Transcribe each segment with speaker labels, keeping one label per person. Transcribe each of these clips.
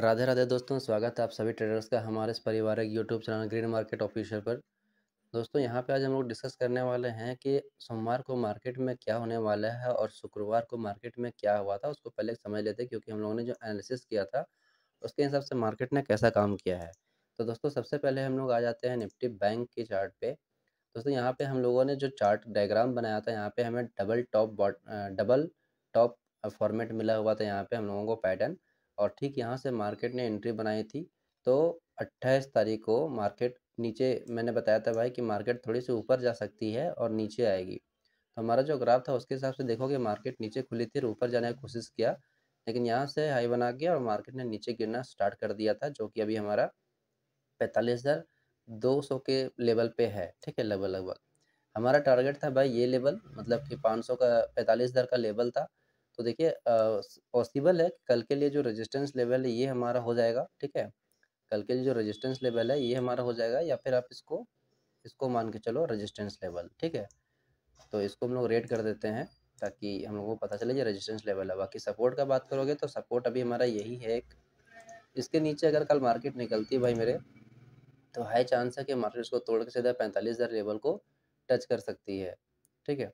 Speaker 1: राधे राधे दोस्तों स्वागत है आप सभी ट्रेडर्स का हमारे इस पारिवारिक YouTube channel Green Market official पर दोस्तों यहाँ पे आज हम लोग डिस्कस करने वाले हैं कि सोमवार को मार्केट में क्या होने वाला है और शुक्रवार को मार्केट में क्या हुआ था उसको पहले समझ लेते हैं क्योंकि हम लोगों ने जो एनालिसिस किया था उसके हिसाब से मार्केट ने कैसा काम किया है तो दोस्तों सबसे पहले हम लोग आ जाते हैं निफ्टी बैंक के चार्ट पे दोस्तों यहाँ पर हम लोगों ने जो चार्ट डायग्राम बनाया था यहाँ पर हमें double top double top format मिला हुआ था यहाँ पर हम लोगों को पैटर्न और ठीक यहाँ से मार्केट ने एंट्री बनाई थी तो अट्ठाईस तारीख को मार्केट नीचे मैंने बताया था भाई कि मार्केट थोड़ी सी ऊपर जा सकती है और नीचे आएगी तो हमारा जो ग्राफ था उसके हिसाब से देखोगे मार्केट नीचे खुली थी ऊपर जाने की कोशिश किया लेकिन यहाँ से हाई बना गया और मार्केट ने नीचे गिरना स्टार्ट कर दिया था जो कि अभी हमारा पैंतालीस हज़ार दो सौ के लेवल पे है ठीक है लगभग लगभग हमारा टारगेट था भाई ये लेवल मतलब कि पाँच सौ का पैंतालीस हज़ार का लेवल था तो देखिए पॉसिबल है कल के लिए जो रेजिस्टेंस लेवल है ये हमारा हो जाएगा ठीक है कल के लिए जो रेजिस्टेंस लेवल है ये हमारा हो जाएगा या फिर आप इसको इसको मान के चलो रेजिस्टेंस लेवल ठीक है तो इसको हम लोग रेड कर देते हैं ताकि हम लोग को पता चले ये रेजिस्टेंस लेवल है बाकी सपोर्ट का बात करोगे तो सपोर्ट अभी हमारा यही है एक इसके नीचे अगर कल मार्केट निकलती है भाई मेरे तो हाई चांस है कि मार्केट इसको तोड़ के सीधा पैंतालीस हज़ार लेवल को टच कर सकती है ठीक है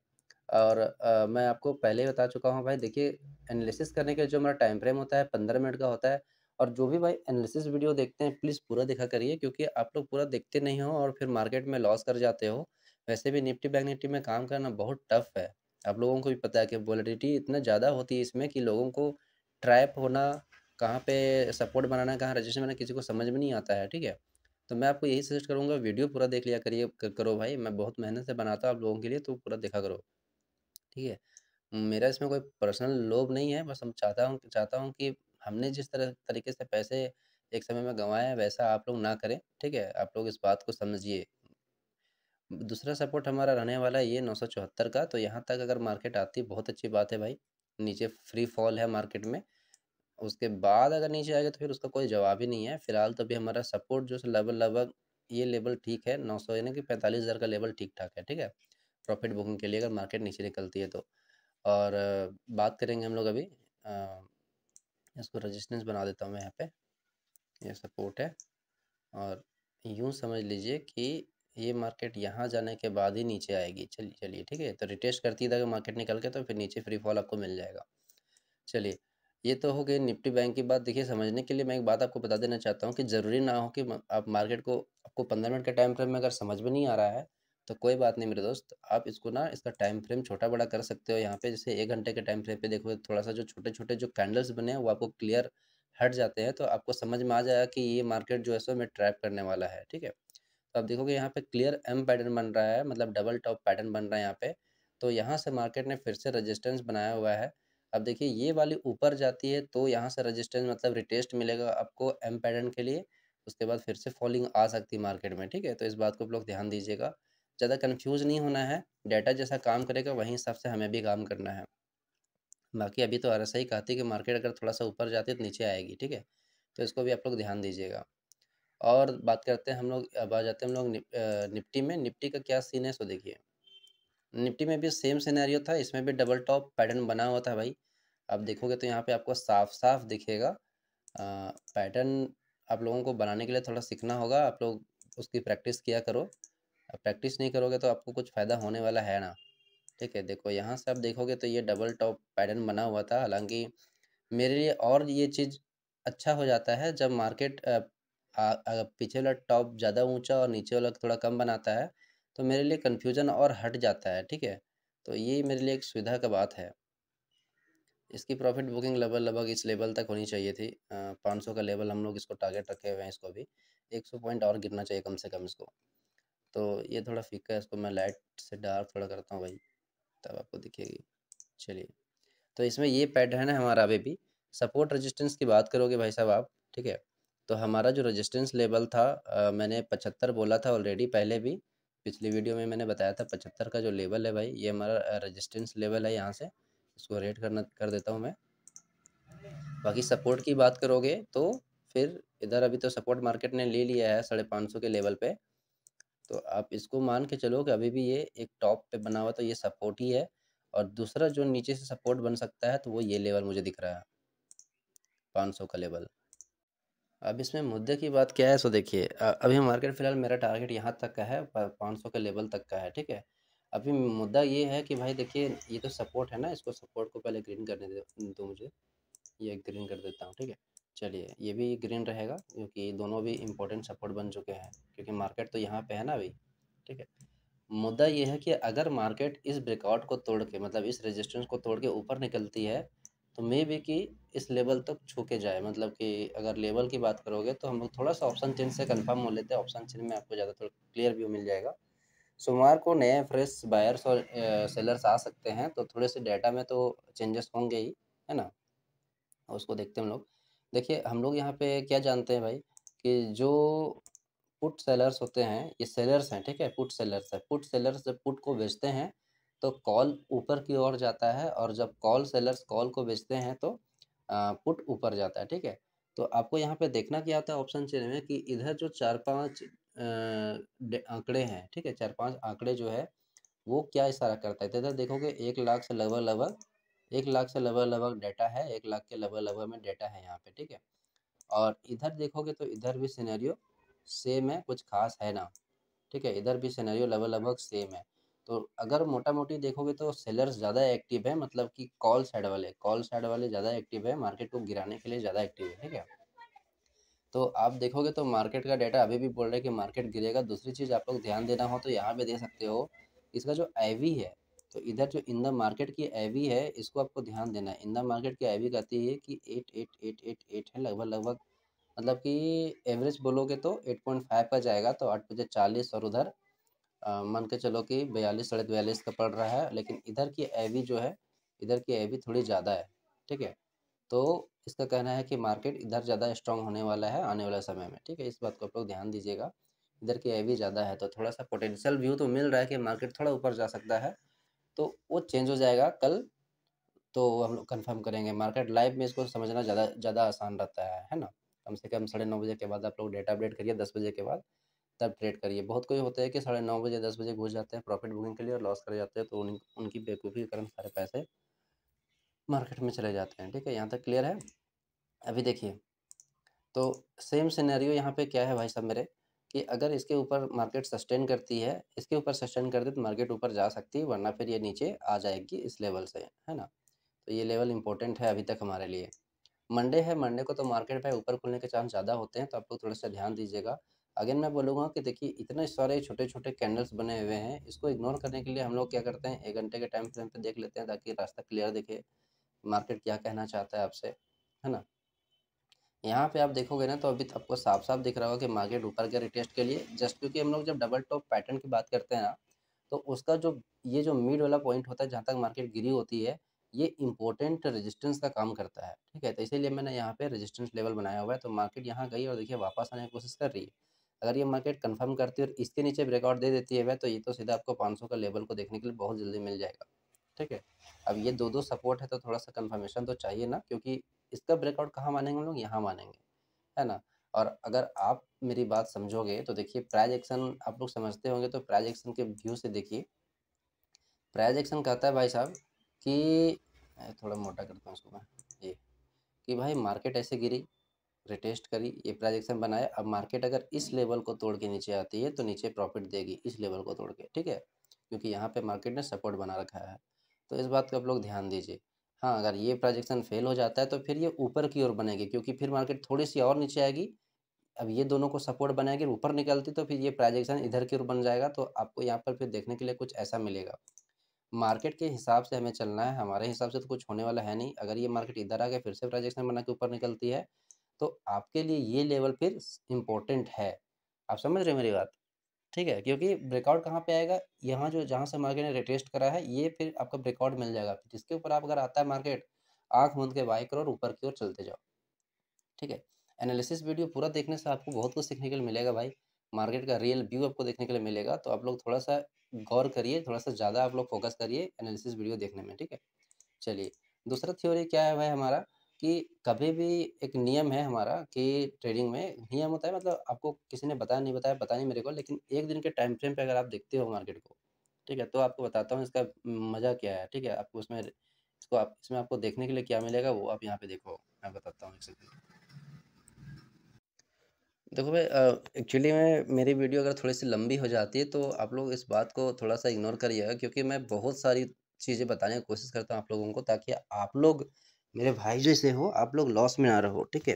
Speaker 1: और आ, मैं आपको पहले ही बता चुका हूँ भाई देखिए एनालिसिस करने का जो हमारा टाइम फ्रेम होता है पंद्रह मिनट का होता है और जो भी भाई एनालिसिस वीडियो देखते हैं प्लीज़ पूरा देखा करिए क्योंकि आप लोग पूरा देखते नहीं हो और फिर मार्केट में लॉस कर जाते हो वैसे भी निफ्टी बैंक निफ्टी में काम करना बहुत टफ है आप लोगों को भी पता है कि वॉलिडिटी इतना ज़्यादा होती है इसमें कि लोगों को ट्रैप होना कहाँ पे सपोर्ट बनाना कहाँ रजिस्टर बनाना किसी को समझ में नहीं आता है ठीक है तो मैं आपको यही सजेस्ट करूँगा वीडियो पूरा देख लिया करिए करो भाई मैं बहुत मेहनत से बनाता हूँ आप लोगों के लिए तो पूरा देखा करो ठीक है मेरा इसमें कोई पर्सनल लोभ नहीं है बस हम चाहता हूँ चाहता हूँ कि हमने जिस तरह तरीके से पैसे एक समय में गंवाए हैं वैसा आप लोग ना करें ठीक है आप लोग इस बात को समझिए दूसरा सपोर्ट हमारा रहने वाला है ये नौ सौ चौहत्तर का तो यहाँ तक अगर मार्केट आती बहुत अच्छी बात है भाई नीचे फ्री फॉल है मार्केट में उसके बाद अगर नीचे आएगा तो फिर उसका कोई जवाब ही नहीं है फिलहाल तो अभी हमारा सपोर्ट जो लगभग लगभग ये लेवल ठीक है नौ सौ यानी कि पैंतालीस हज़ार का लेवल ठीक ठाक है ठीक है प्रॉफिट बुकिंग के लिए अगर मार्केट नीचे निकलती है तो और बात करेंगे हम लोग अभी आ, इसको रेजिस्टेंस बना देता हूँ मैं यहाँ पे ये सपोर्ट है और यूँ समझ लीजिए कि ये मार्केट यहाँ जाने के बाद ही नीचे आएगी चलिए चलिए ठीक है तो रिटेस्ट करती है तो अगर मार्केट निकल के तो फिर नीचे फ्री फॉल आपको मिल जाएगा चलिए ये तो हो गई निफ्टी बैंक की बात देखिए समझने के लिए मैं एक बात आपको बता देना चाहता हूँ कि ज़रूरी ना हो कि आप मार्केट को आपको पंद्रह मिनट के टाइम फ्रेम में अगर समझ में नहीं आ रहा है तो कोई बात नहीं मेरे दोस्त आप इसको ना इसका टाइम फ्रेम छोटा बड़ा कर सकते हो यहाँ पे जैसे एक घंटे के टाइम फ्रेम पे देखो थोड़ा सा जो छोटे छोटे जो कैंडल्स बने हैं वो आपको क्लियर हट जाते हैं तो आपको समझ में आ जाएगा कि ये मार्केट जो है सो में ट्रैप करने वाला है ठीक है तो आप देखोगे यहाँ पे क्लियर एम पैटर्न बन रहा है मतलब डबल टॉप पैटर्न बन रहा है यहाँ पे तो यहाँ से मार्केट ने फिर से रजिस्टेंस बनाया हुआ है अब देखिए ये वाली ऊपर जाती है तो यहाँ से रजिस्टेंस मतलब रिटेस्ट मिलेगा आपको एम पैटर्न के लिए उसके बाद फिर से फॉलिंग आ सकती है मार्केट में ठीक है तो इस बात को आप लोग ध्यान दीजिएगा ज़्यादा कन्फ्यूज नहीं होना है डाटा जैसा काम करेगा वहीं हिसाब से हमें भी काम करना है बाकी अभी तो आर कहती है कि मार्केट अगर थोड़ा सा ऊपर जाती है तो नीचे आएगी ठीक है तो इसको भी आप लोग ध्यान दीजिएगा और बात करते हैं हम लोग अब आ जाते हैं हम लोग निप, निफ्टी में निफ्टी का क्या सीन है सो देखिए निफ्टी में भी सेम सिनेरियो था इसमें भी डबल टॉप पैटर्न बना हुआ था भाई आप देखोगे तो यहाँ पे आपको साफ साफ दिखेगा पैटर्न आप लोगों को बनाने के लिए थोड़ा सीखना होगा आप लोग उसकी प्रैक्टिस किया करो और प्रैक्टिस नहीं करोगे तो आपको कुछ फ़ायदा होने वाला है ना ठीक है देखो यहाँ से आप देखोगे तो ये डबल टॉप पैटर्न बना हुआ था हालांकि मेरे लिए और ये चीज़ अच्छा हो जाता है जब मार्केट पीछे वाला टॉप ज़्यादा ऊंचा और नीचे वाला थोड़ा कम बनाता है तो मेरे लिए कन्फ्यूजन और हट जाता है ठीक है तो ये मेरे लिए एक सुविधा का बात है इसकी प्रॉफिट बुकिंग लेवल लगभग इस लेवल तक होनी चाहिए थी पाँच सौ का लेवल हम लोग इसको टारगेट रखे हुए हैं इसको भी एक सौ पॉइंट और गिरना चाहिए कम से कम इसको तो ये थोड़ा फीका है इसको मैं लाइट से डार्क थोड़ा करता हूँ भाई तब आपको दिखेगी चलिए तो इसमें ये पैटर्न है ना हमारा अभी भी सपोर्ट रेजिस्टेंस की बात करोगे भाई साहब आप ठीक है तो हमारा जो रेजिस्टेंस लेवल था आ, मैंने पचहत्तर बोला था ऑलरेडी पहले भी पिछली वीडियो में मैंने बताया था पचहत्तर का जो लेवल है भाई ये हमारा रजिस्टेंस लेवल है यहाँ से इसको रेट करना कर देता हूँ मैं बाकी सपोर्ट की बात करोगे तो फिर इधर अभी तो सपोर्ट मार्केट ने ले लिया है साढ़े पाँच सौ के लेवल पे तो आप इसको मान के चलो कि अभी भी ये एक टॉप पे बना हुआ तो ये सपोर्ट ही है और दूसरा जो नीचे से सपोर्ट बन सकता है तो वो ये लेवल मुझे दिख रहा है 500 का लेवल अब इसमें मुद्दे की बात क्या है सो देखिए अभी मार्केट फ़िलहाल मेरा टारगेट यहाँ तक का है पाँच सौ के लेवल तक का है ठीक है अभी मुद्दा ये है कि भाई देखिए ये तो सपोर्ट है ना इसको सपोर्ट को पहले ग्रीन करने दो मुझे ये ग्रीन कर देता हूँ ठीक है चलिए ये भी ग्रीन रहेगा क्योंकि दोनों भी इम्पोर्टेंट सपोर्ट बन चुके हैं क्योंकि मार्केट तो यहाँ पे है ना अभी ठीक है मुद्दा ये है कि अगर मार्केट इस ब्रेकआउट को तोड़ के मतलब इस रेजिस्टेंस को तोड़ के ऊपर निकलती है तो मे भी कि इस लेवल तक तो छू के जाए मतलब कि अगर लेवल की बात करोगे तो हम लोग थोड़ा सा ऑप्शन चिन्ह से कन्फर्म हो लेते हैं ऑप्शन चिन्ह में आपको ज़्यादा थोड़ा क्लियर व्यू मिल जाएगा सोमवार को नए फ्रेश बायर्स और सेलर्स आ सकते हैं तो थोड़े से डाटा में तो चेंजेस होंगे ही है ना उसको देखते हैं हम लोग देखिए हम लोग यहाँ पे क्या जानते हैं भाई कि जो पुट सेलर्स होते हैं ये सेलर्स हैं ठीक है पुट सेलर्स है पुट सेलर्स जब पुट को बेचते हैं तो कॉल ऊपर की ओर जाता है और जब कॉल सेलर्स कॉल को बेचते हैं तो पुट ऊपर जाता है ठीक है तो आपको यहाँ पे देखना क्या होता है ऑप्शन चेन में कि इधर जो चार पांच आंकड़े हैं ठीक है चार पांच आंकड़े जो है वो क्या इशारा करता है तो इधर देखोगे एक लाख से लगभग लगभग एक लाख से लगभग लगभग डेटा है एक लाख के लगभग लगभग में डेटा है यहाँ पे ठीक है और इधर देखोगे तो इधर भी सिनेरियो सेम है कुछ खास है ना ठीक है इधर भी सिनेरियो लगभग लगभग सेम है तो अगर मोटा मोटी देखोगे तो सेलर्स ज़्यादा एक्टिव है मतलब कि कॉल साइड वाले कॉल साइड वाले ज़्यादा एक्टिव है मार्केट को गिराने के लिए ज़्यादा एक्टिव है ठीक है तो आप देखोगे तो मार्केट का डाटा अभी भी बोल रहे हैं कि मार्केट गिरेगा दूसरी चीज़ आप लोग ध्यान देना हो तो यहाँ पे दे सकते हो इसका जो आई है तो इधर जो इन द मार्केट की एवी है इसको आपको ध्यान देना है इन द मार्केट की एवी कहती है कि eight eight eight eight eight है लगभग लगभग मतलब कि एवरेज बोलोगे तो एट पॉइंट फाइव का जाएगा तो आठ बजे चालीस और उधर मान के चलो कि बयालीस साढ़े बयालीस का पड़ रहा है लेकिन इधर की एवी जो है इधर की एवी थोड़ी ज़्यादा है ठीक है तो इसका कहना है कि मार्केट इधर ज़्यादा स्ट्रांग होने वाला है आने वाले समय में ठीक है इस बात को आप लोग ध्यान दीजिएगा इधर की एवी ज़्यादा है तो थोड़ा सा पोटेंशियल व्यू तो मिल रहा है कि मार्केट थोड़ा ऊपर जा सकता है तो वो चेंज हो जाएगा कल तो हम लोग कन्फर्म करेंगे मार्केट लाइव में इसको समझना ज़्यादा ज़्यादा आसान रहता है है ना कम से कम साढ़े नौ बजे के बाद आप लोग डेटा अपडेट करिए दस बजे के बाद तब ट्रेड करिए बहुत कोई होता है कि साढ़े नौ बजे दस बजे घुस जाते हैं प्रॉफिट बुकिंग के लिए और लॉस कर जाते हैं तो उन, उनकी बेवकूफ़ी के कारण सारे पैसे मार्केट में चले जाते हैं ठीक है यहाँ तक क्लियर है अभी देखिए तो सेम सिनेरियो यहाँ पे क्या है भाई साहब मेरे कि अगर इसके ऊपर मार्केट सस्टेन करती है इसके ऊपर सस्टेन कर दे तो मार्केट ऊपर जा सकती है वरना फिर ये नीचे आ जाएगी इस लेवल से है ना तो ये लेवल इंपॉर्टेंट है अभी तक हमारे लिए मंडे है मंडे को तो मार्केट में ऊपर खुलने के चांस ज़्यादा होते हैं तो आप लोग थोड़ा सा ध्यान दीजिएगा अगेन मैं बोलूँगा कि देखिए इतने सारे छोटे छोटे कैंडल्स बने हुए हैं इसको इग्नोर करने के लिए हम लोग क्या करते हैं एक घंटे के टाइम फ्रेम पर देख लेते हैं ताकि रास्ता क्लियर दिखे मार्केट क्या कहना चाहता है आपसे है ना यहाँ पे आप देखोगे ना तो अभी तो आपको साफ साफ दिख रहा होगा कि मार्केट ऊपर गया रिटेस्ट के लिए जस्ट क्योंकि हम लोग जब डबल टॉप पैटर्न की बात करते हैं ना तो उसका जो ये जो मिड वाला पॉइंट होता है जहाँ तक मार्केट गिरी होती है ये इंपॉर्टेंट रेजिस्टेंस का काम करता है ठीक है तो इसीलिए मैंने यहाँ पे रेजिस्टेंस लेवल बनाया हुआ है तो मार्केट यहाँ गई और देखिए वापस आने की कोशिश कर रही है अगर ये मार्केट कंफर्म करती है और इसके नीचे ब्रेकआउट दे देती है वह तो ये तो सीधा आपको 500 का लेवल को देखने के लिए बहुत जल्दी मिल जाएगा ठीक है अब ये दो दो सपोर्ट है तो थोड़ा सा कंफर्मेशन तो चाहिए ना क्योंकि इसका ब्रेकआउट कहाँ मानेंगे लोग यहाँ मानेंगे है ना और अगर आप मेरी बात समझोगे तो देखिए प्राइज एक्शन आप लोग समझते होंगे तो प्राइज एक्शन के व्यू से देखिए प्राइज एक्शन कहता है भाई साहब कि थोड़ा मोटा करता हूँ उसको मैं ये कि भाई मार्केट ऐसे गिरी रिटेस्ट करी ये प्राइजेक्शन बनाया अब मार्केट अगर इस लेवल को तोड़ के नीचे आती है तो नीचे प्रॉफिट देगी इस लेवल को तोड़ के ठीक है क्योंकि यहाँ पे मार्केट ने सपोर्ट बना रखा है तो इस बात का आप लोग ध्यान दीजिए हाँ अगर ये प्रोजेक्शन फेल हो जाता है तो फिर ये ऊपर की ओर बनेगी क्योंकि फिर मार्केट थोड़ी सी और नीचे आएगी अब ये दोनों को सपोर्ट बनाएगी ऊपर निकलती तो फिर ये प्रोजेक्शन इधर की ओर बन जाएगा तो आपको यहाँ पर फिर देखने के लिए कुछ ऐसा मिलेगा मार्केट के हिसाब से हमें चलना है हमारे हिसाब से तो कुछ होने वाला है नहीं अगर ये मार्केट इधर आ गया फिर से प्रोजेक्शन बना के ऊपर निकलती है तो आपके लिए ये लेवल फिर इम्पोर्टेंट है आप समझ रहे मेरी बात ठीक है क्योंकि ब्रेकआउट कहाँ पे आएगा यहाँ जो जहाँ से मार्केट ने रिटेस्ट करा है ये फिर आपका ब्रेकआउट मिल जाएगा जिसके ऊपर आप अगर आता है मार्केट आंख मूंद के बाई करो और ऊपर की ओर चलते जाओ ठीक है एनालिसिस वीडियो पूरा देखने से आपको बहुत कुछ सीखने के लिए मिलेगा भाई मार्केट का रियल व्यू आपको देखने के लिए मिलेगा तो आप लोग थोड़ा सा गौर करिए थोड़ा सा ज़्यादा आप लोग फोकस करिए एनालिसिस वीडियो देखने में ठीक है चलिए दूसरा थ्योरी क्या है भाई हमारा कि कभी भी एक नियम है हमारा कि ट्रेडिंग में नियम होता है मतलब आपको किसी ने बताया नहीं बताया पता नहीं मेरे को लेकिन एक दिन के टाइम फ्रेम पे अगर आप देखते हो मार्केट को ठीक है तो आपको बताता हूँ इसका मज़ा क्या है ठीक है आपको उसमें इसको आप इसमें आपको देखने के लिए क्या मिलेगा वो आप यहाँ पे देखो मैं बताता हूँ देखो भाई एक्चुअली मैं मेरी वीडियो अगर थोड़ी सी लंबी हो जाती है तो आप लोग इस बात को थोड़ा सा इग्नोर करिएगा क्योंकि मैं बहुत सारी चीज़ें बताने की कोशिश करता हूँ आप लोगों को ताकि आप लोग मेरे भाई जैसे हो आप लोग लॉस में ना रहो ठीक है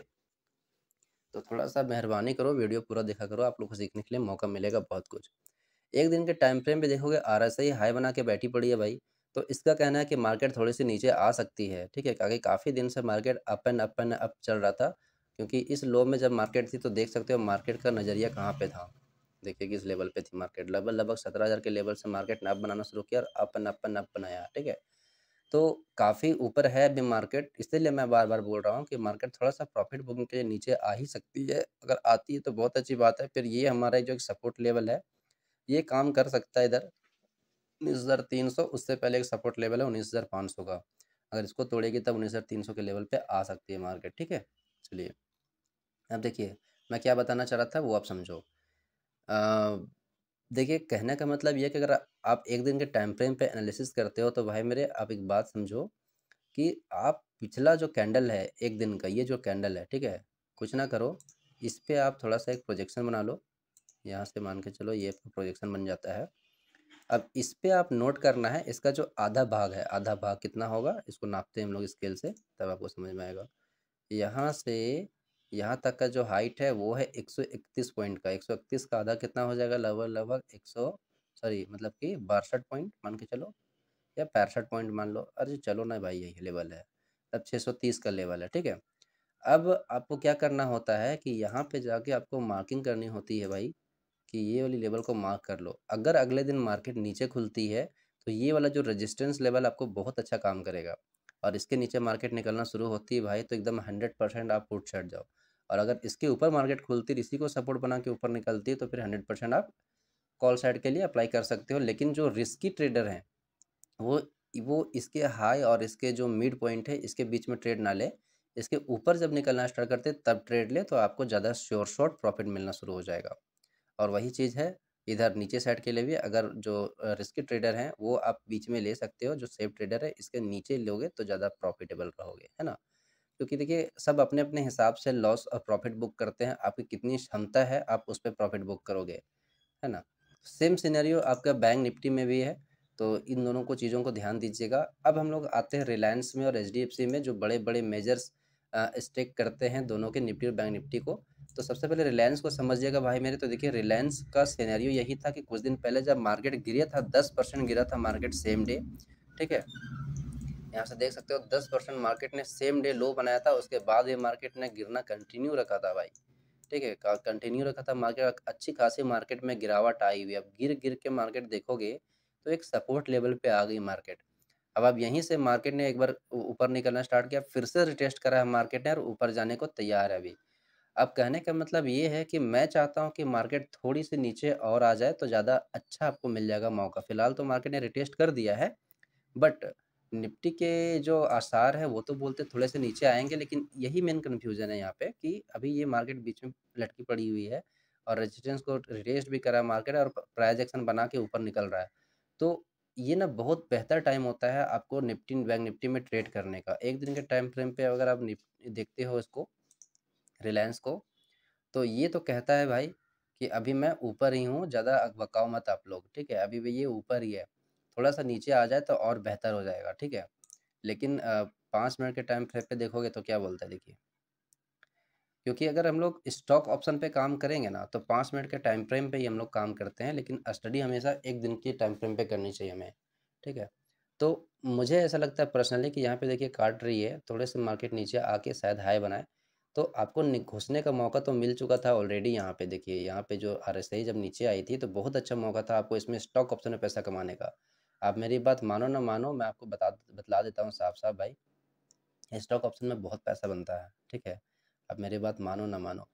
Speaker 1: तो थोड़ा सा मेहरबानी करो वीडियो पूरा देखा करो आप लोग को सीखने के लिए मौका मिलेगा बहुत कुछ एक दिन के टाइम फ्रेम पे देखोगे आर एस आई हाई बना के बैठी पड़ी है भाई तो इसका कहना है कि मार्केट थोड़ी सी नीचे आ सकती है ठीक है क्योंकि काफ़ी दिन से market up and up and up चल रहा था क्योंकि इस लो में जब मार्केट थी तो देख सकते हो मार्केट का नज़रिया कहाँ पे था देखिए किस लेवल पे थी मार्केट लगभग लगभग सत्रह हज़ार के लेवल से मार्केट अप बनाना शुरू किया और up and up and up बनाया ठीक है तो काफ़ी ऊपर है अभी मार्केट इसलिए मैं बार बार बोल रहा हूँ कि मार्केट थोड़ा सा प्रॉफिट बुकिंग के लिए नीचे आ ही सकती है अगर आती है तो बहुत अच्छी बात है फिर ये हमारा जो सपोर्ट लेवल है ये काम कर सकता है इधर उन्नीस हज़ार तीन सौ उससे पहले एक सपोर्ट लेवल है उन्नीस हज़ार पाँच सौ का अगर इसको तोड़ेगी तब उन्नीस हज़ार तीन सौ के लेवल पे आ सकती है मार्केट ठीक है चलिए अब देखिए मैं क्या बताना चाह रहा था वो आप समझो देखिए कहने का मतलब यह कि अगर आप एक दिन के टाइम फ्रेम पे एनालिसिस करते हो तो भाई मेरे आप एक बात समझो कि आप पिछला जो कैंडल है एक दिन का ये जो कैंडल है ठीक है कुछ ना करो इस पर आप थोड़ा सा एक प्रोजेक्शन बना लो यहाँ से मान के चलो ये प्रोजेक्शन बन जाता है अब इस पर आप नोट करना है इसका जो आधा भाग है आधा भाग कितना होगा इसको नापते हैं हम लोग स्केल से तब आपको समझ में आएगा यहाँ से यहाँ तक का जो हाइट है वो है एक सौ इकतीस पॉइंट का एक सौ इकतीस का आधा कितना हो जाएगा लगभग लगभग एक सौ सॉरी मतलब कि बासठ पॉइंट मान के चलो या पैंसठ पॉइंट मान लो अरे चलो ना भाई यही लेवल है तब छः सौ तीस का लेवल है ठीक है अब आपको क्या करना होता है कि यहाँ पे जाके आपको मार्किंग करनी होती है भाई कि ये वाली लेवल को मार्क कर लो अगर अगले दिन मार्केट नीचे खुलती है तो ये वाला जो रजिस्टेंस लेवल आपको बहुत अच्छा काम करेगा और इसके नीचे मार्केट निकलना शुरू होती है भाई तो एकदम हंड्रेड परसेंट आप उठ चढ़ जाओ और अगर इसके ऊपर मार्केट खुलती है इसी को सपोर्ट बना के ऊपर निकलती है तो फिर हंड्रेड परसेंट आप कॉल साइड के लिए अप्लाई कर सकते हो लेकिन जो रिस्की ट्रेडर हैं वो वो इसके हाई और इसके जो मिड पॉइंट है इसके बीच में ट्रेड ना ले इसके ऊपर जब निकलना स्टार्ट करते तब ट्रेड ले तो आपको ज़्यादा श्योर शॉर्ट प्रॉफिट मिलना शुरू हो जाएगा और वही चीज़ है इधर नीचे साइड के लिए भी अगर जो रिस्की ट्रेडर हैं वो आप बीच में ले सकते हो जो सेफ ट्रेडर है इसके नीचे लोगे तो ज़्यादा प्रॉफिटेबल रहोगे है ना क्योंकि देखिए सब अपने अपने हिसाब से लॉस और प्रॉफिट बुक करते हैं आपकी कितनी क्षमता है आप उस पर प्रॉफिट बुक करोगे है ना सेम सिनेरियो आपका बैंक निफ्टी में भी है तो इन दोनों को चीज़ों को ध्यान दीजिएगा अब हम लोग आते हैं रिलायंस में और एच में जो बड़े बड़े मेजर्स स्टेक करते हैं दोनों के निफ्टी और बैंक निफ्टी को तो सबसे पहले रिलायंस को समझिएगा भाई मेरे तो देखिए रिलायंस का सीनेरियो यही था कि कुछ दिन पहले जब मार्केट गिरा था दस परसेंट गिरा था मार्केट सेम डे ठीक है यहाँ से देख सकते हो दस परसेंट मार्केट ने सेम डे लो बनाया था उसके बाद ये मार्केट ने गिरना कंटिन्यू रखा था भाई ठीक है कंटिन्यू रखा था मार्केट अच्छी खासी मार्केट में गिरावट आई हुई अब गिर गिर के मार्केट देखोगे तो एक सपोर्ट लेवल पे आ गई मार्केट अब अब यहीं से मार्केट ने एक बार ऊपर निकलना स्टार्ट किया फिर से रिटेस्ट करा है मार्केट ने और ऊपर जाने को तैयार है अभी अब कहने का मतलब ये है कि मैं चाहता हूँ कि मार्केट थोड़ी सी नीचे और आ जाए तो ज़्यादा अच्छा आपको मिल जाएगा मौका फ़िलहाल तो मार्केट ने रिटेस्ट कर दिया है बट निफ्टी के जो आसार है वो तो बोलते थोड़े से नीचे आएंगे लेकिन यही मेन कन्फ्यूज़न है यहाँ पे कि अभी ये मार्केट बीच में लटकी पड़ी हुई है और रेजिस्टेंस को रिटेस्ट भी करा मार्केट और प्राइज एक्शन बना के ऊपर निकल रहा है तो ये ना बहुत बेहतर टाइम होता है आपको निफ्टी बैंक निफ्टी में ट्रेड करने का एक दिन के टाइम फ्रेम पे अगर आप देखते हो इसको रिलायंस को तो ये तो कहता है भाई कि अभी मैं ऊपर ही हूँ ज़्यादा अकबकाओ मत आप लोग ठीक है अभी भी ये ऊपर ही है थोड़ा सा नीचे आ जाए तो और बेहतर हो जाएगा ठीक है लेकिन पाँच मिनट के टाइम फ्रेम पे देखोगे तो क्या बोलता है देखिए क्योंकि अगर हम लोग स्टॉक ऑप्शन पे काम करेंगे ना तो पाँच मिनट के टाइम फ्रेम पे ही हम लोग काम करते हैं लेकिन स्टडी हमेशा एक दिन के टाइम फ्रेम पे करनी चाहिए हमें ठीक है तो मुझे ऐसा लगता है पर्सनली कि यहाँ पे देखिए काट रही है थोड़े से मार्केट नीचे आके शायद हाई बनाए तो आपको घुसने का मौका तो मिल चुका था ऑलरेडी यहाँ पे देखिए यहाँ पे जो आर एस आई जब नीचे आई थी तो बहुत अच्छा मौका था आपको इसमें स्टॉक ऑप्शन में पैसा कमाने का आप मेरी बात मानो ना मानो मैं आपको बता बतला देता हूँ साफ साफ भाई स्टॉक ऑप्शन में बहुत पैसा बनता है ठीक है आप मेरी बात मानो ना मानो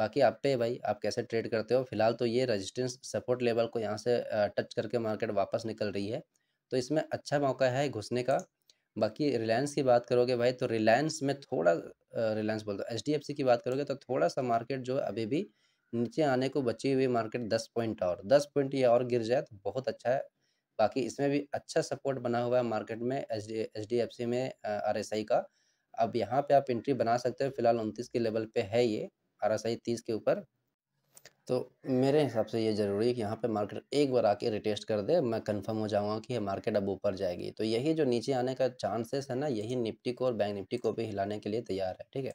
Speaker 1: बाकी आप पे भाई आप कैसे ट्रेड करते हो फिलहाल तो ये रजिस्टेंस सपोर्ट लेवल को यहाँ से टच करके मार्केट वापस निकल रही है तो इसमें अच्छा मौका है घुसने का बाकी रिलायंस की बात करोगे भाई तो रिलायंस में थोड़ा रिलायंस बोल दो एच की बात करोगे तो थोड़ा सा मार्केट जो अभी भी नीचे आने को बची हुई मार्केट दस पॉइंट और दस पॉइंट ये और गिर जाए तो बहुत अच्छा है बाकी इसमें भी अच्छा सपोर्ट बना हुआ है मार्केट में एच डी एच में आर का अब यहाँ पे आप एंट्री बना सकते हो फिलहाल उनतीस के लेवल पे है ये आर एस तीस के ऊपर तो मेरे हिसाब से ये ज़रूरी है कि यहाँ पे मार्केट एक बार आके रिटेस्ट कर दे मैं कंफर्म हो जाऊँगा कि ये मार्केट अब ऊपर जाएगी तो यही जो नीचे आने का चांसेस है ना यही निफ्टी को और बैंक निफ्टी को भी हिलाने के लिए तैयार है ठीक है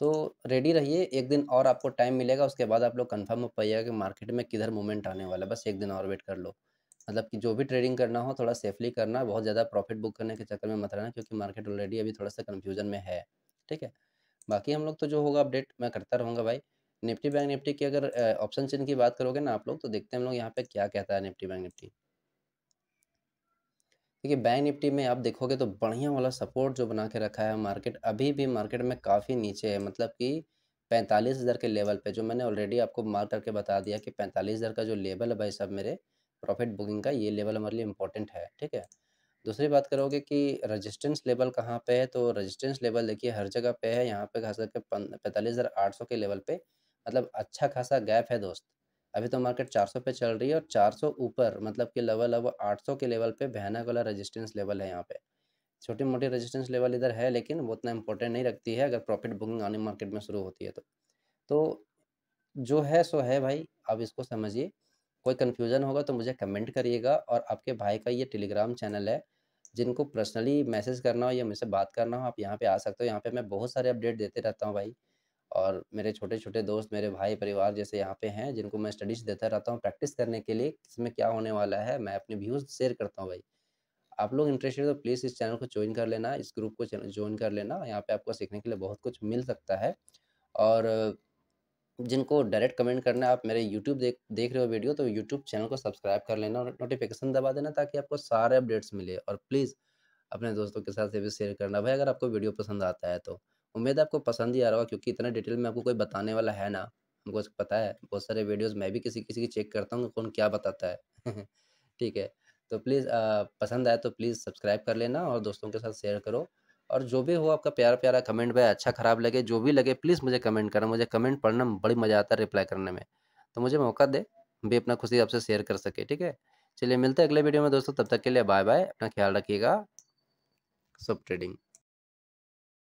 Speaker 1: तो रेडी रहिए एक दिन और आपको टाइम मिलेगा उसके बाद आप लोग कन्फर्म हो पाइएगा कि मार्केट में किधर मूवमेंट आने वाला है बस एक दिन और वेट कर लो मतलब कि जो भी ट्रेडिंग करना हो थोड़ा सेफली करना बहुत ज़्यादा प्रॉफिट बुक करने के चक्कर में मत रहना क्योंकि मार्केट ऑलरेडी अभी थोड़ा सा कन्फ्यूजन में है ठीक है बाकी हम लोग तो जो होगा अपडेट मैं करता रहूँगा भाई निफ्टी बैंक निफ्टी की अगर ऑप्शन चेन की बात करोगे ना आप लोग तो देखते हैं हम लोग यहाँ पे क्या कहता है निफ्टी बैंक निफ्टी देखिए बैंक निफ्टी में आप देखोगे तो बढ़िया वाला सपोर्ट जो बना के रखा है मार्केट अभी भी मार्केट में काफ़ी नीचे है मतलब कि पैंतालीस हज़ार के लेवल पे जो मैंने ऑलरेडी आपको मार्क करके बता दिया कि पैंतालीस हज़ार का जो लेवल है भाई साहब मेरे प्रॉफिट बुकिंग का ये लेवल हमारे लिए इंपॉर्टेंट है ठीक है दूसरी बात करोगे कि रजिस्टेंस लेवल कहाँ पे है तो रजिस्टेंस लेवल देखिए हर जगह पे है यहाँ पे खास करके पैंतालीस हज़ार आठ सौ के लेवल पे मतलब अच्छा खासा गैप है दोस्त अभी तो मार्केट 400 पे चल रही है और 400 ऊपर मतलब कि लेवल अब 800 के लेवल पे भयानक वाला रेजिस्टेंस लेवल है यहाँ पे छोटी मोटी रेजिस्टेंस लेवल इधर है लेकिन वो उतना इंपॉर्टेंट नहीं रखती है अगर प्रॉफिट बुकिंग आने मार्केट में शुरू होती है तो तो जो है सो है भाई आप इसको समझिए कोई कन्फ्यूज़न होगा तो मुझे कमेंट करिएगा और आपके भाई का ये टेलीग्राम चैनल है जिनको पर्सनली मैसेज करना हो या मुझसे बात करना हो आप यहाँ पे आ सकते हो यहाँ पे मैं बहुत सारे अपडेट देते रहता हूँ भाई और मेरे छोटे छोटे दोस्त मेरे भाई परिवार जैसे यहाँ पे हैं जिनको मैं स्टडीज देता रहता हूँ प्रैक्टिस करने के लिए इसमें क्या होने वाला है मैं अपने व्यूज़ शेयर करता हूँ भाई आप लोग इंटरेस्टेड तो प्लीज़ इस चैनल को ज्वाइन कर लेना इस ग्रुप को ज्वाइन कर लेना यहाँ पे आपको सीखने के लिए बहुत कुछ मिल सकता है और जिनको डायरेक्ट कमेंट करना है आप मेरे यूट्यूब देख देख रहे हो वीडियो तो यूट्यूब चैनल को सब्सक्राइब कर लेना और नोटिफिकेशन दबा देना ताकि आपको सारे अपडेट्स मिले और प्लीज़ अपने दोस्तों के साथ से भी शेयर करना भाई अगर आपको वीडियो पसंद आता है तो उम्मीद है आपको पसंद ही आ रहा होगा क्योंकि इतना डिटेल में आपको कोई बताने वाला है ना हमको पता है बहुत सारे वीडियोस मैं भी किसी किसी की चेक करता हूँ कौन क्या बताता है ठीक है तो प्लीज़ पसंद आए तो प्लीज़ सब्सक्राइब कर लेना और दोस्तों के साथ शेयर करो और जो भी हो आपका प्यारा प्यारा कमेंट भाई अच्छा ख़राब लगे जो भी लगे प्लीज़ मुझे कमेंट करना मुझे कमेंट पढ़ना बड़ी मज़ा आता है रिप्लाई करने में तो मुझे मौका दे भी अपना खुशी आपसे शेयर कर सके ठीक है चलिए मिलते हैं अगले वीडियो में दोस्तों तब तक के लिए बाय बाय अपना ख्याल रखिएगा सब ट्रेडिंग